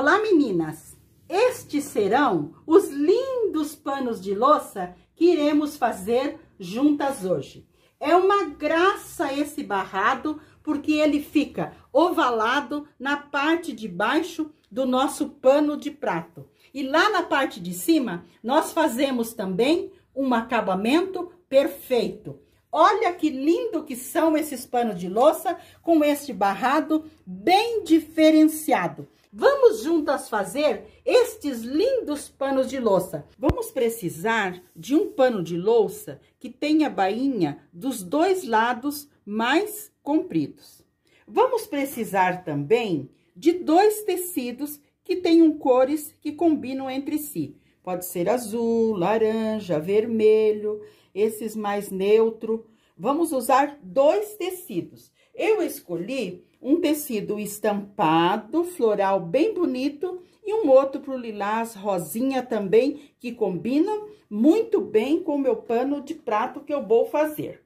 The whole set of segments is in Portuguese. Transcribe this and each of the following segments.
Olá meninas, estes serão os lindos panos de louça que iremos fazer juntas hoje. É uma graça esse barrado, porque ele fica ovalado na parte de baixo do nosso pano de prato. E lá na parte de cima, nós fazemos também um acabamento perfeito. Olha que lindo que são esses panos de louça com este barrado bem diferenciado. Vamos juntas fazer estes lindos panos de louça. Vamos precisar de um pano de louça que tenha bainha dos dois lados mais compridos. Vamos precisar também de dois tecidos que tenham cores que combinam entre si. Pode ser azul, laranja, vermelho, esses mais neutro. Vamos usar dois tecidos. Eu escolhi um tecido estampado, floral bem bonito, e um outro pro lilás, rosinha também, que combinam muito bem com o meu pano de prato que eu vou fazer.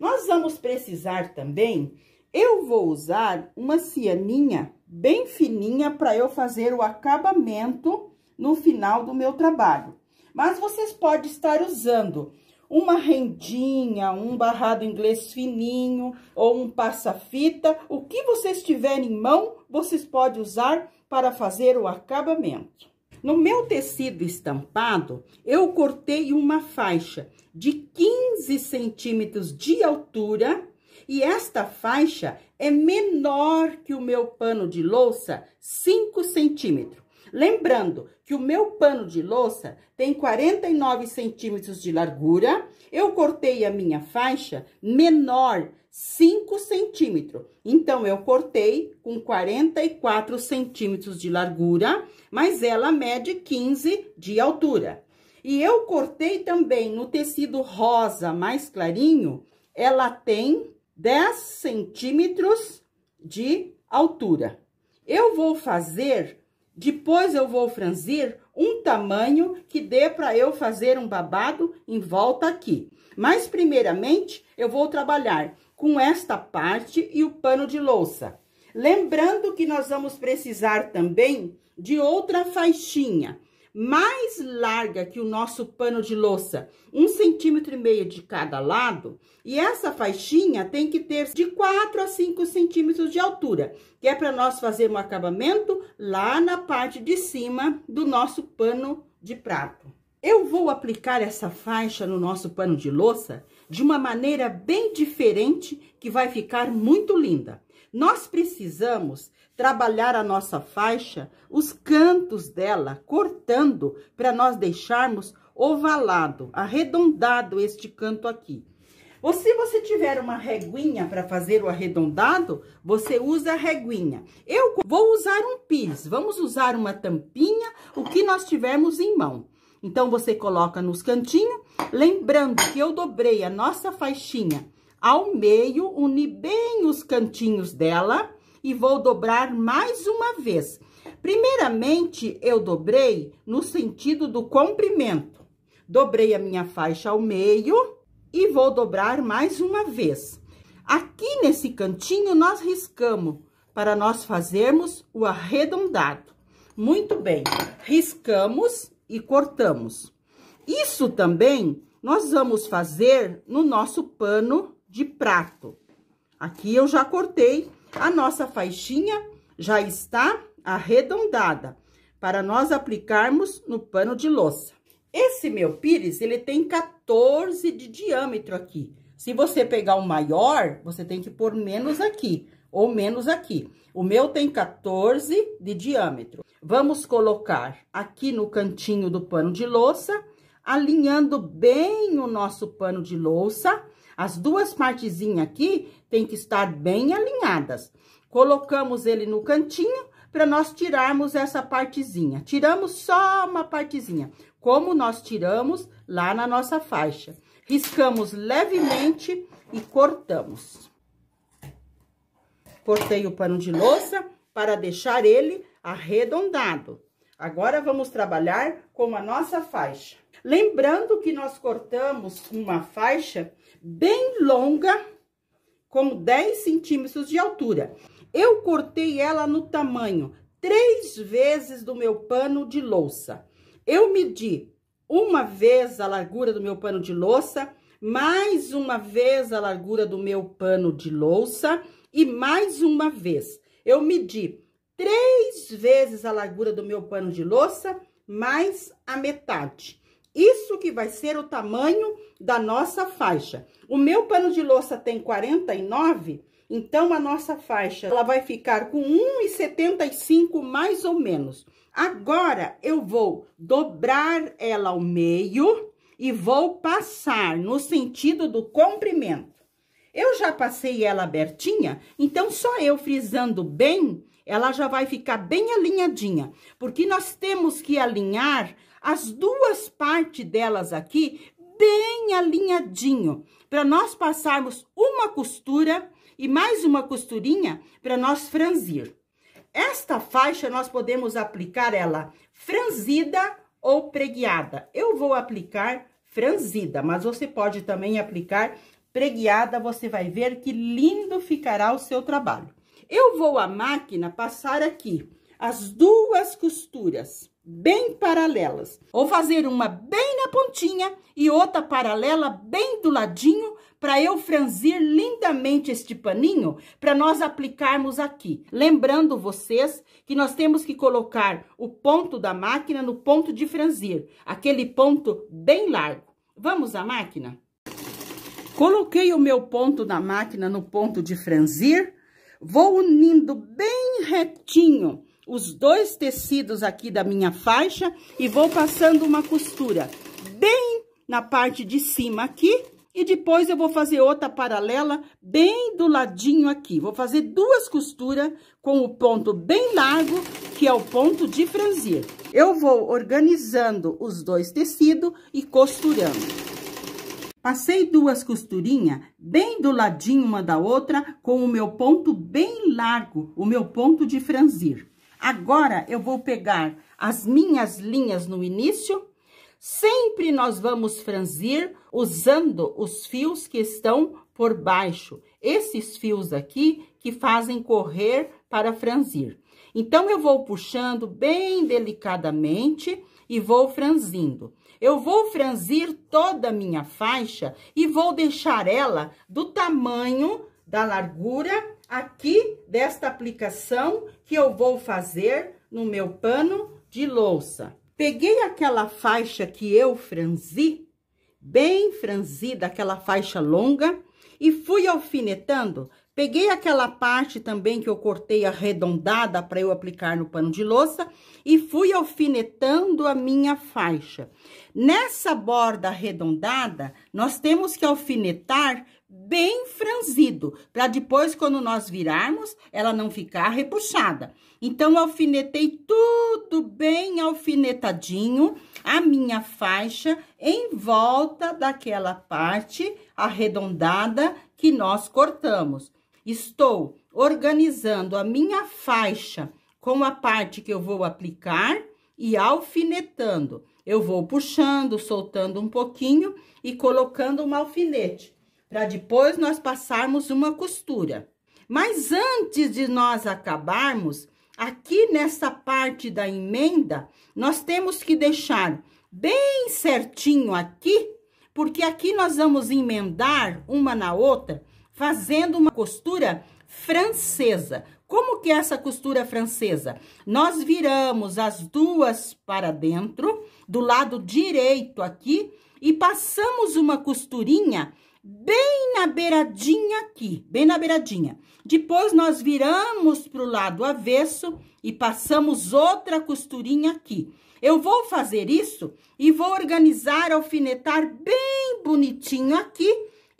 Nós vamos precisar também, eu vou usar uma cianinha bem fininha para eu fazer o acabamento no final do meu trabalho. Mas vocês podem estar usando uma rendinha, um barrado inglês fininho ou um passa-fita, o que vocês tiverem em mão, vocês podem usar para fazer o acabamento. No meu tecido estampado, eu cortei uma faixa de 15 centímetros de altura e esta faixa é menor que o meu pano de louça, 5 centímetros. Lembrando que o meu pano de louça tem 49 centímetros de largura, eu cortei a minha faixa menor, 5 centímetros. Então, eu cortei com 44 centímetros de largura, mas ela mede 15 de altura. E eu cortei também no tecido rosa mais clarinho, ela tem 10 centímetros de altura. Eu vou fazer depois eu vou franzir um tamanho que dê para eu fazer um babado em volta aqui. Mas, primeiramente, eu vou trabalhar com esta parte e o pano de louça. Lembrando que nós vamos precisar também de outra faixinha mais larga que o nosso pano de louça, um centímetro e meio de cada lado, e essa faixinha tem que ter de 4 a 5 centímetros de altura, que é para nós fazer um acabamento lá na parte de cima do nosso pano de prato. Eu vou aplicar essa faixa no nosso pano de louça de uma maneira bem diferente que vai ficar muito linda. Nós precisamos trabalhar a nossa faixa, os cantos dela, cortando para nós deixarmos ovalado, arredondado este canto aqui. Ou se você tiver uma reguinha para fazer o arredondado, você usa a reguinha. Eu vou usar um pires, vamos usar uma tampinha, o que nós tivermos em mão. Então, você coloca nos cantinhos, lembrando que eu dobrei a nossa faixinha ao meio, uni bem os cantinhos dela e vou dobrar mais uma vez. Primeiramente, eu dobrei no sentido do comprimento. Dobrei a minha faixa ao meio e vou dobrar mais uma vez. Aqui nesse cantinho, nós riscamos para nós fazermos o arredondado. Muito bem, riscamos e cortamos. Isso também nós vamos fazer no nosso pano de prato. Aqui eu já cortei a nossa faixinha, já está arredondada, para nós aplicarmos no pano de louça. Esse meu pires, ele tem 14 de diâmetro aqui. Se você pegar o maior, você tem que pôr menos aqui, ou menos aqui. O meu tem 14 de diâmetro. Vamos colocar aqui no cantinho do pano de louça, alinhando bem o nosso pano de louça, as duas partezinhas aqui tem que estar bem alinhadas. Colocamos ele no cantinho para nós tirarmos essa partezinha. Tiramos só uma partezinha, como nós tiramos lá na nossa faixa. Riscamos levemente e cortamos. Cortei o pano de louça para deixar ele arredondado. Agora, vamos trabalhar com a nossa faixa. Lembrando que nós cortamos uma faixa bem longa, com 10 centímetros de altura. Eu cortei ela no tamanho três vezes do meu pano de louça. Eu medi uma vez a largura do meu pano de louça, mais uma vez a largura do meu pano de louça e mais uma vez. Eu medi três vezes a largura do meu pano de louça, mais a metade. Isso que vai ser o tamanho da nossa faixa. O meu pano de louça tem 49, então a nossa faixa ela vai ficar com 1,75 mais ou menos. Agora eu vou dobrar ela ao meio e vou passar no sentido do comprimento. Eu já passei ela abertinha, então só eu frisando bem, ela já vai ficar bem alinhadinha, porque nós temos que alinhar as duas partes delas aqui bem alinhadinho, para nós passarmos uma costura e mais uma costurinha para nós franzir. Esta faixa nós podemos aplicar ela franzida ou preguiada. Eu vou aplicar franzida, mas você pode também aplicar preguiada, você vai ver que lindo ficará o seu trabalho. Eu vou à máquina passar aqui as duas costuras bem paralelas, Vou fazer uma bem na pontinha e outra paralela bem do ladinho para eu franzir lindamente este paninho para nós aplicarmos aqui. Lembrando vocês que nós temos que colocar o ponto da máquina no ponto de franzir, aquele ponto bem largo. Vamos à máquina? Coloquei o meu ponto da máquina no ponto de franzir, vou unindo bem retinho os dois tecidos aqui da minha faixa e vou passando uma costura bem na parte de cima aqui. E depois eu vou fazer outra paralela bem do ladinho aqui. Vou fazer duas costuras com o ponto bem largo, que é o ponto de franzir. Eu vou organizando os dois tecidos e costurando. Passei duas costurinhas bem do ladinho uma da outra, com o meu ponto bem largo, o meu ponto de franzir. Agora, eu vou pegar as minhas linhas no início. Sempre nós vamos franzir usando os fios que estão por baixo. Esses fios aqui que fazem correr para franzir. Então, eu vou puxando bem delicadamente e vou franzindo. Eu vou franzir toda a minha faixa e vou deixar ela do tamanho da largura aqui desta aplicação que eu vou fazer no meu pano de louça. Peguei aquela faixa que eu franzi, bem franzida, aquela faixa longa, e fui alfinetando Peguei aquela parte também que eu cortei arredondada para eu aplicar no pano de louça e fui alfinetando a minha faixa. Nessa borda arredondada, nós temos que alfinetar bem franzido, para depois quando nós virarmos, ela não ficar repuxada. Então, alfinetei tudo bem alfinetadinho a minha faixa em volta daquela parte arredondada que nós cortamos. Estou organizando a minha faixa com a parte que eu vou aplicar e alfinetando. Eu vou puxando, soltando um pouquinho e colocando um alfinete, para depois nós passarmos uma costura. Mas antes de nós acabarmos, aqui nessa parte da emenda, nós temos que deixar bem certinho aqui, porque aqui nós vamos emendar uma na outra fazendo uma costura francesa. Como que é essa costura francesa? Nós viramos as duas para dentro, do lado direito aqui, e passamos uma costurinha bem na beiradinha aqui, bem na beiradinha. Depois, nós viramos para o lado avesso e passamos outra costurinha aqui. Eu vou fazer isso e vou organizar, alfinetar bem bonitinho aqui,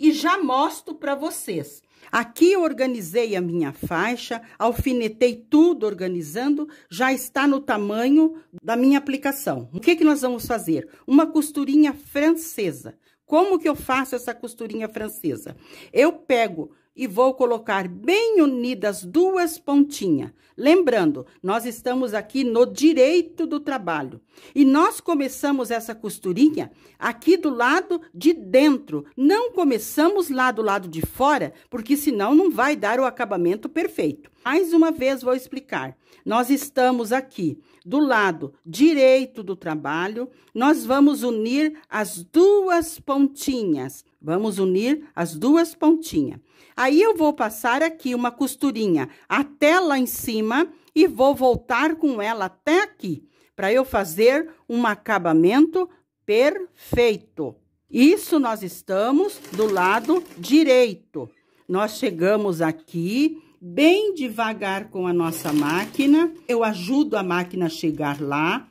e já mostro para vocês. Aqui organizei a minha faixa, alfinetei tudo organizando, já está no tamanho da minha aplicação. O que, que nós vamos fazer? Uma costurinha francesa. Como que eu faço essa costurinha francesa? Eu pego e vou colocar bem unidas duas pontinhas. Lembrando, nós estamos aqui no direito do trabalho. E nós começamos essa costurinha aqui do lado de dentro. Não começamos lá do lado de fora, porque senão não vai dar o acabamento perfeito. Mais uma vez vou explicar. Nós estamos aqui do lado direito do trabalho, nós vamos unir as duas pontinhas. Vamos unir as duas pontinhas. Aí eu vou passar aqui uma costurinha até lá em cima e vou voltar com ela até aqui, para eu fazer um acabamento perfeito. Isso nós estamos do lado direito. Nós chegamos aqui bem devagar com a nossa máquina. Eu ajudo a máquina a chegar lá.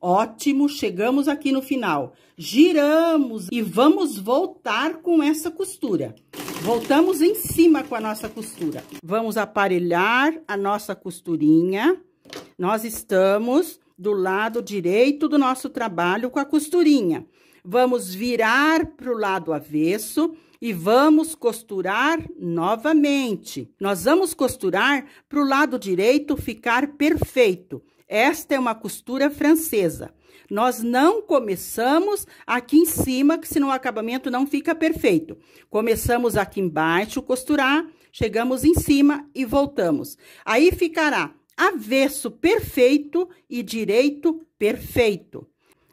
Ótimo, chegamos aqui no final. Giramos e vamos voltar com essa costura. Voltamos em cima com a nossa costura. Vamos aparelhar a nossa costurinha. Nós estamos do lado direito do nosso trabalho com a costurinha. Vamos virar para o lado avesso e vamos costurar novamente. Nós vamos costurar para o lado direito ficar perfeito. Esta é uma costura francesa. Nós não começamos aqui em cima, que senão o acabamento não fica perfeito. Começamos aqui embaixo costurar, chegamos em cima e voltamos. Aí ficará avesso perfeito e direito perfeito.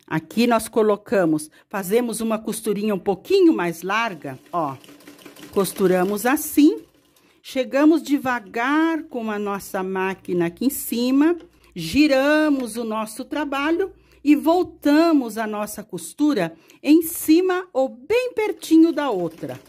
Aqui nós colocamos, fazemos uma costurinha um pouquinho mais larga, ó. Costuramos assim. Chegamos devagar com a nossa máquina aqui em cima, giramos o nosso trabalho e voltamos a nossa costura em cima ou bem pertinho da outra.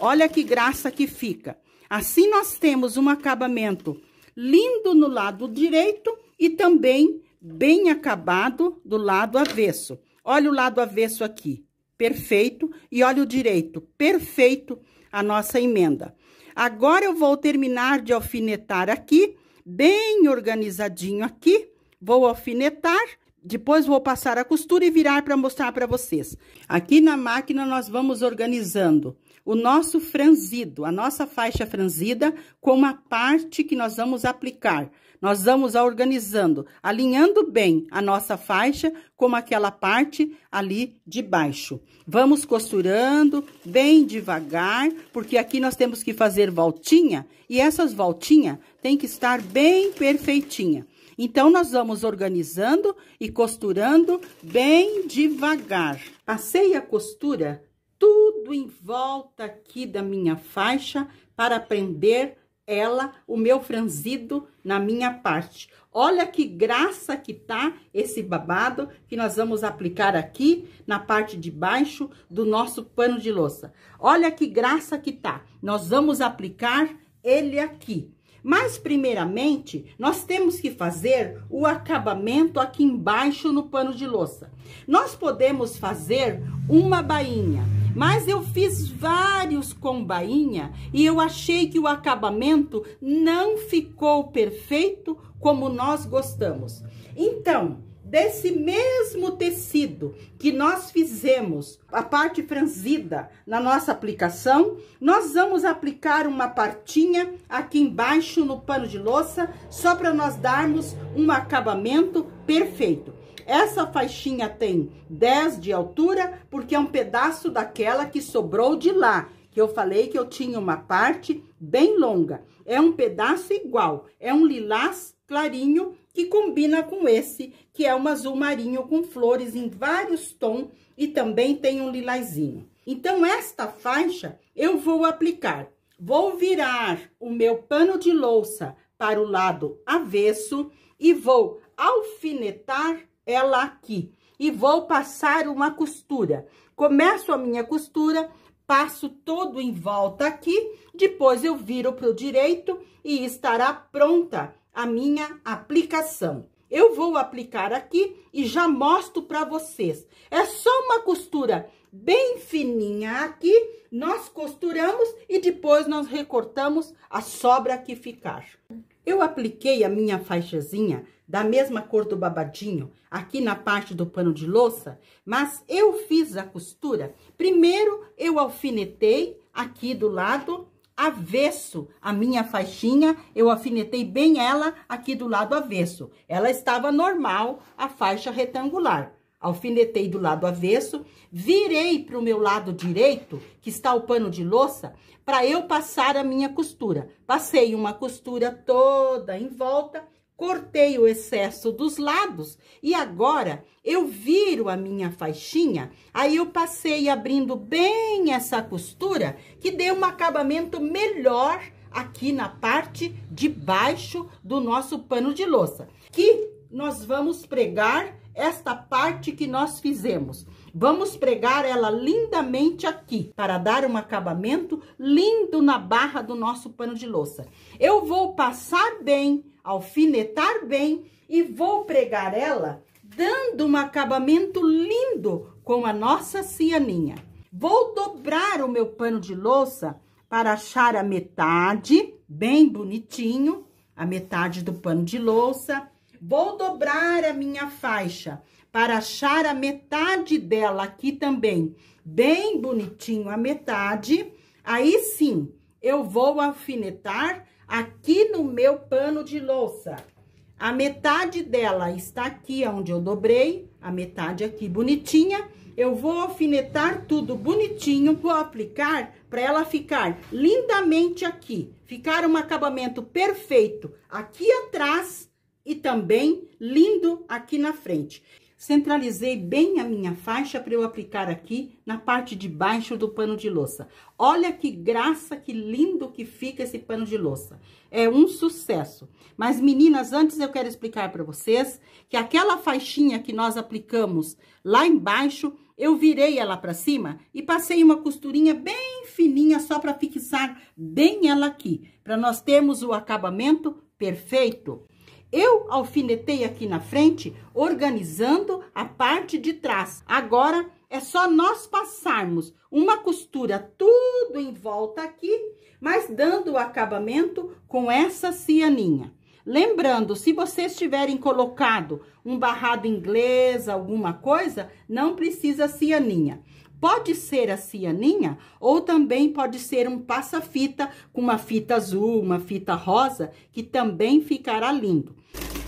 Olha que graça que fica. Assim nós temos um acabamento lindo no lado direito e também bem acabado do lado avesso. Olha o lado avesso aqui, perfeito, e olha o direito, perfeito a nossa emenda. Agora, eu vou terminar de alfinetar aqui, bem organizadinho aqui, vou alfinetar, depois vou passar a costura e virar para mostrar para vocês. Aqui na máquina, nós vamos organizando o nosso franzido, a nossa faixa franzida, com a parte que nós vamos aplicar. Nós vamos organizando, alinhando bem a nossa faixa com aquela parte ali de baixo. Vamos costurando bem devagar, porque aqui nós temos que fazer voltinha, e essas voltinhas tem que estar bem perfeitinha. Então, nós vamos organizando e costurando bem devagar. Passei a costura tudo em volta aqui da minha faixa para prender ela, o meu franzido na minha parte. Olha que graça que tá esse babado que nós vamos aplicar aqui na parte de baixo do nosso pano de louça. Olha que graça que tá. Nós vamos aplicar ele aqui. Mas, primeiramente, nós temos que fazer o acabamento aqui embaixo no pano de louça. Nós podemos fazer uma bainha mas eu fiz vários com bainha e eu achei que o acabamento não ficou perfeito como nós gostamos. Então, desse mesmo tecido que nós fizemos a parte franzida na nossa aplicação, nós vamos aplicar uma partinha aqui embaixo no pano de louça, só para nós darmos um acabamento perfeito. Essa faixinha tem 10 de altura, porque é um pedaço daquela que sobrou de lá, que eu falei que eu tinha uma parte bem longa. É um pedaço igual, é um lilás clarinho que combina com esse, que é um azul marinho com flores em vários tons e também tem um lilazinho. Então, esta faixa eu vou aplicar. Vou virar o meu pano de louça para o lado avesso e vou alfinetar ela aqui e vou passar uma costura. Começo a minha costura, passo todo em volta aqui, depois eu viro para o direito e estará pronta a minha aplicação. Eu vou aplicar aqui e já mostro para vocês. É só uma costura bem fininha aqui, nós costuramos e depois nós recortamos a sobra que ficar. Eu apliquei a minha faixazinha da mesma cor do babadinho aqui na parte do pano de louça, mas eu fiz a costura. Primeiro, eu alfinetei aqui do lado avesso a minha faixinha, eu alfinetei bem ela aqui do lado avesso. Ela estava normal, a faixa retangular alfinetei do lado avesso, virei para o meu lado direito, que está o pano de louça, para eu passar a minha costura. Passei uma costura toda em volta, cortei o excesso dos lados e agora eu viro a minha faixinha, aí eu passei abrindo bem essa costura, que deu um acabamento melhor aqui na parte de baixo do nosso pano de louça, que nós vamos pregar esta parte que nós fizemos. Vamos pregar ela lindamente aqui, para dar um acabamento lindo na barra do nosso pano de louça. Eu vou passar bem, alfinetar bem e vou pregar ela dando um acabamento lindo com a nossa cianinha. Vou dobrar o meu pano de louça para achar a metade, bem bonitinho, a metade do pano de louça Vou dobrar a minha faixa para achar a metade dela aqui também. Bem bonitinho a metade. Aí sim, eu vou alfinetar aqui no meu pano de louça. A metade dela está aqui onde eu dobrei, a metade aqui bonitinha. Eu vou alfinetar tudo bonitinho, vou aplicar para ela ficar lindamente aqui. Ficar um acabamento perfeito aqui atrás e também lindo aqui na frente. Centralizei bem a minha faixa para eu aplicar aqui na parte de baixo do pano de louça. Olha que graça, que lindo que fica esse pano de louça. É um sucesso. Mas meninas, antes eu quero explicar para vocês que aquela faixinha que nós aplicamos lá embaixo, eu virei ela para cima e passei uma costurinha bem fininha só para fixar bem ela aqui, para nós termos o acabamento perfeito. Eu alfinetei aqui na frente, organizando a parte de trás. Agora, é só nós passarmos uma costura tudo em volta aqui, mas dando o acabamento com essa cianinha. Lembrando, se vocês tiverem colocado um barrado inglês, alguma coisa, não precisa cianinha. Pode ser a cianinha ou também pode ser um passa-fita com uma fita azul, uma fita rosa, que também ficará lindo.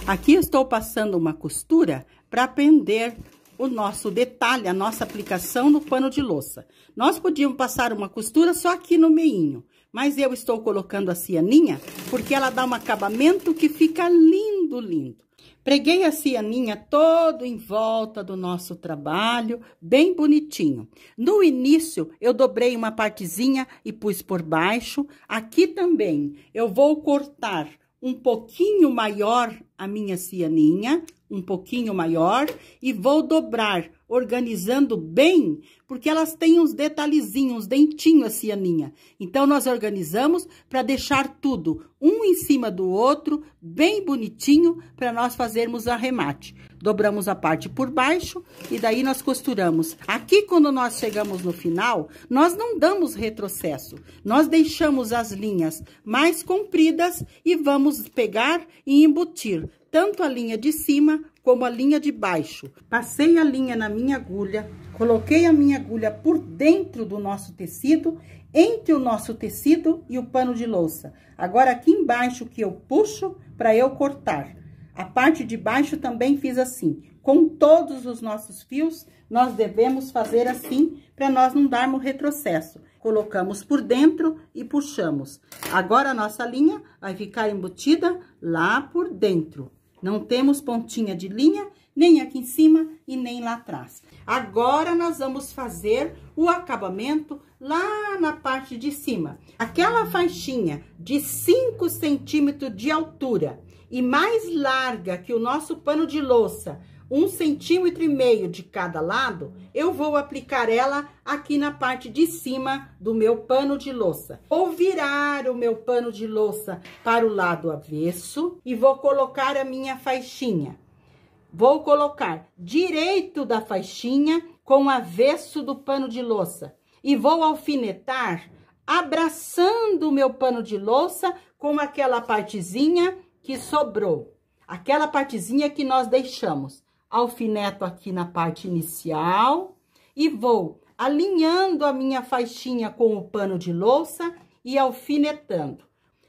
Aqui estou passando uma costura para prender o nosso detalhe, a nossa aplicação no pano de louça. Nós podíamos passar uma costura só aqui no meinho, mas eu estou colocando a cianinha porque ela dá um acabamento que fica lindo, lindo. Preguei a cianinha todo em volta do nosso trabalho, bem bonitinho. No início, eu dobrei uma partezinha e pus por baixo. Aqui também, eu vou cortar um pouquinho maior a minha cianinha, um pouquinho maior e vou dobrar, organizando bem, porque elas têm uns detalhezinhos, dentinho dentinhos, assim, a cianinha. Então, nós organizamos para deixar tudo um em cima do outro, bem bonitinho, para nós fazermos arremate. Dobramos a parte por baixo e daí nós costuramos. Aqui, quando nós chegamos no final, nós não damos retrocesso. Nós deixamos as linhas mais compridas e vamos pegar e embutir tanto a linha de cima como a linha de baixo. Passei a linha na minha agulha, coloquei a minha agulha por dentro do nosso tecido, entre o nosso tecido e o pano de louça. Agora, aqui embaixo que eu puxo para eu cortar. A parte de baixo também fiz assim. Com todos os nossos fios, nós devemos fazer assim para nós não darmos retrocesso. Colocamos por dentro e puxamos. Agora, a nossa linha vai ficar embutida lá por dentro. Não temos pontinha de linha, nem aqui em cima e nem lá atrás. Agora, nós vamos fazer o acabamento lá na parte de cima. Aquela faixinha de 5 centímetros de altura e mais larga que o nosso pano de louça um centímetro e meio de cada lado, eu vou aplicar ela aqui na parte de cima do meu pano de louça. Vou virar o meu pano de louça para o lado avesso e vou colocar a minha faixinha. Vou colocar direito da faixinha com o avesso do pano de louça e vou alfinetar abraçando o meu pano de louça com aquela partezinha que sobrou, aquela partezinha que nós deixamos alfineto aqui na parte inicial e vou alinhando a minha faixinha com o pano de louça e alfinetando.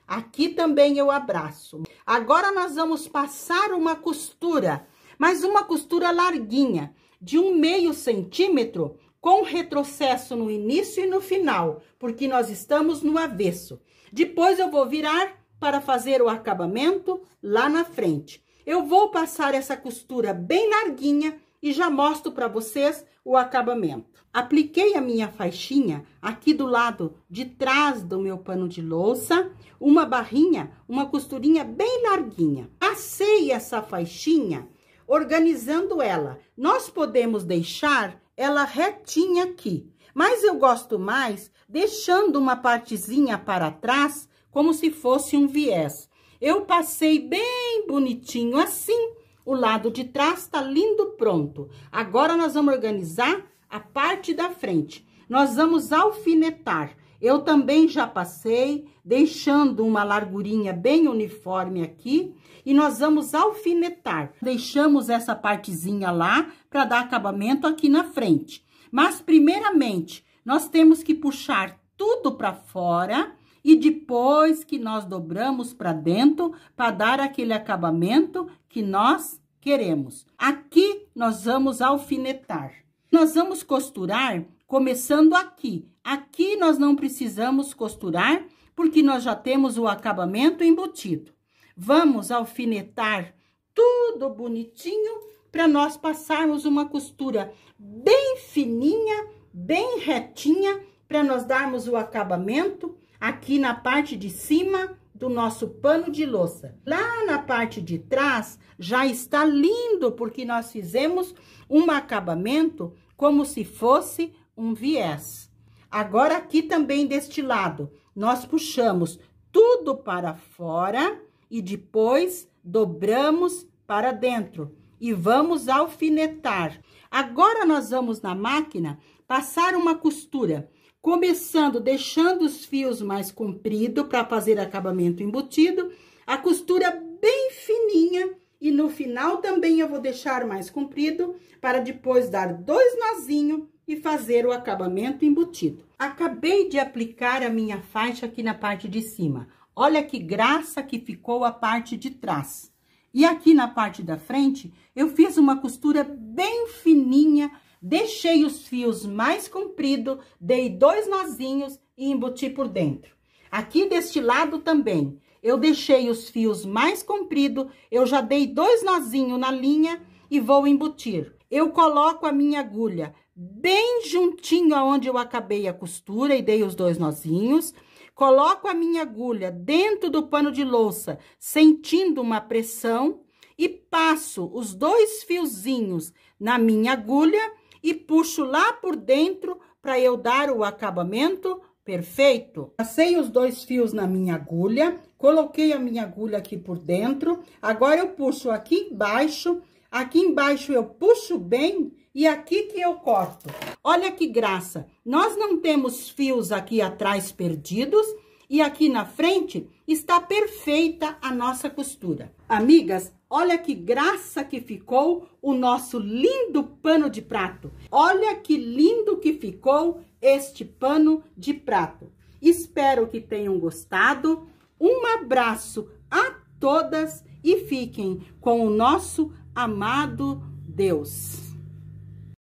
Aqui também eu abraço. Agora, nós vamos passar uma costura, mas uma costura larguinha, de um meio centímetro, com retrocesso no início e no final, porque nós estamos no avesso. Depois, eu vou virar para fazer o acabamento lá na frente. Eu vou passar essa costura bem larguinha e já mostro para vocês o acabamento. Apliquei a minha faixinha aqui do lado de trás do meu pano de louça, uma barrinha, uma costurinha bem larguinha. Passei essa faixinha organizando ela. Nós podemos deixar ela retinha aqui, mas eu gosto mais deixando uma partezinha para trás, como se fosse um viés. Eu passei bem bonitinho assim. O lado de trás tá lindo pronto. Agora, nós vamos organizar a parte da frente. Nós vamos alfinetar. Eu também já passei, deixando uma largurinha bem uniforme aqui. E nós vamos alfinetar. Deixamos essa partezinha lá para dar acabamento aqui na frente. Mas, primeiramente, nós temos que puxar tudo para fora e depois que nós dobramos para dentro para dar aquele acabamento que nós queremos. Aqui nós vamos alfinetar. Nós vamos costurar começando aqui. Aqui nós não precisamos costurar porque nós já temos o acabamento embutido. Vamos alfinetar tudo bonitinho para nós passarmos uma costura bem fininha, bem retinha, para nós darmos o acabamento aqui na parte de cima do nosso pano de louça. Lá na parte de trás já está lindo, porque nós fizemos um acabamento como se fosse um viés. Agora, aqui também deste lado, nós puxamos tudo para fora e depois dobramos para dentro e vamos alfinetar. Agora, nós vamos na máquina passar uma costura Começando deixando os fios mais comprido para fazer acabamento embutido, a costura bem fininha e no final também eu vou deixar mais comprido para depois dar dois nozinhos e fazer o acabamento embutido. Acabei de aplicar a minha faixa aqui na parte de cima. Olha que graça que ficou a parte de trás. E aqui na parte da frente, eu fiz uma costura bem fininha, Deixei os fios mais comprido, dei dois nozinhos e embuti por dentro. Aqui deste lado também, eu deixei os fios mais comprido, eu já dei dois nozinhos na linha e vou embutir. Eu coloco a minha agulha bem juntinho aonde eu acabei a costura e dei os dois nozinhos. Coloco a minha agulha dentro do pano de louça, sentindo uma pressão e passo os dois fiozinhos na minha agulha e puxo lá por dentro para eu dar o acabamento perfeito. Passei os dois fios na minha agulha, coloquei a minha agulha aqui por dentro, agora eu puxo aqui embaixo, aqui embaixo eu puxo bem e aqui que eu corto. Olha que graça, nós não temos fios aqui atrás perdidos e aqui na frente está perfeita a nossa costura. Amigas, olha que graça que ficou o nosso lindo pano de prato. Olha que lindo que ficou este pano de prato. Espero que tenham gostado. Um abraço a todas e fiquem com o nosso amado Deus.